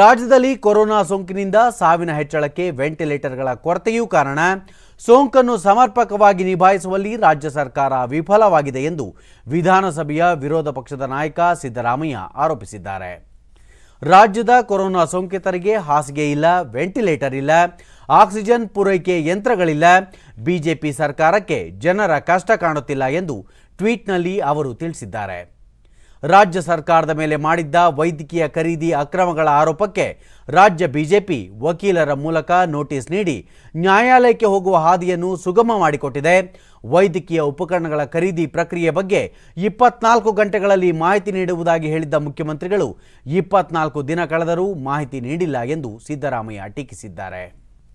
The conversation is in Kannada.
ರಾಜ್ಯದಲ್ಲಿ ಕೊರೋನಾ ಸೋಂಕಿನಿಂದ ಸಾವಿನ ಹೆಚ್ಚಳಕ್ಕೆ ವೆಂಟಿಲೇಟರ್ಗಳ ಕೊರತೆಯೂ ಕಾರಣ ಸೋಂಕನ್ನು ಸಮರ್ಪಕವಾಗಿ ನಿಭಾಯಿಸುವಲ್ಲಿ ರಾಜ್ಯ ಸರ್ಕಾರ ವಿಫಲವಾಗಿದೆ ಎಂದು ವಿಧಾನಸಭೆಯ ವಿರೋಧ ಪಕ್ಷದ ನಾಯಕ ಸಿದ್ದರಾಮಯ್ಯ ಆರೋಪಿಸಿದ್ದಾರೆ ರಾಜ್ಯದ ಕೊರೋನಾ ಸೋಂಕಿತರಿಗೆ ಹಾಸಿಗೆ ಇಲ್ಲ ವೆಂಟಿಲೇಟರ್ ಇಲ್ಲ ಆಕ್ಸಿಜನ್ ಪೂರೈಕೆ ಯಂತ್ರಗಳಿಲ್ಲ ಬಿಜೆಪಿ ಸರ್ಕಾರಕ್ಕೆ ಜನರ ಕಷ್ಟ ಕಾಣುತ್ತಿಲ್ಲ ಎಂದು ಟ್ವೀಟ್ನಲ್ಲಿ ಅವರು ತಿಳಿಸಿದ್ದಾರೆ ರಾಜ್ಯ ಸರ್ಕಾರದ ಮೇಲೆ ಮಾಡಿದ್ದ ವೈದ್ಯಕೀಯ ಖರೀದಿ ಅಕ್ರಮಗಳ ಆರೋಪಕ್ಕೆ ರಾಜ್ಯ ಬಿಜೆಪಿ ವಕೀಲರ ಮೂಲಕ ನೋಟಿಸ್ ನೀಡಿ ನ್ಯಾಯಾಲಯಕ್ಕೆ ಹೋಗುವ ಹಾದಿಯನ್ನು ಸುಗಮ ಮಾಡಿಕೊಟ್ಟಿದೆ ವೈದ್ಯಕೀಯ ಉಪಕರಣಗಳ ಖರೀದಿ ಪ್ರಕ್ರಿಯೆ ಬಗ್ಗೆ ಇಪ್ಪತ್ನಾಲ್ಕು ಗಂಟೆಗಳಲ್ಲಿ ಮಾಹಿತಿ ನೀಡುವುದಾಗಿ ಹೇಳಿದ್ದ ಮುಖ್ಯಮಂತ್ರಿಗಳು ಇಪ್ಪತ್ನಾಲ್ಕು ದಿನ ಕಳೆದರೂ ಮಾಹಿತಿ ನೀಡಿಲ್ಲ ಎಂದು ಸಿದ್ದರಾಮಯ್ಯ ಟೀಕಿಸಿದ್ದಾರೆ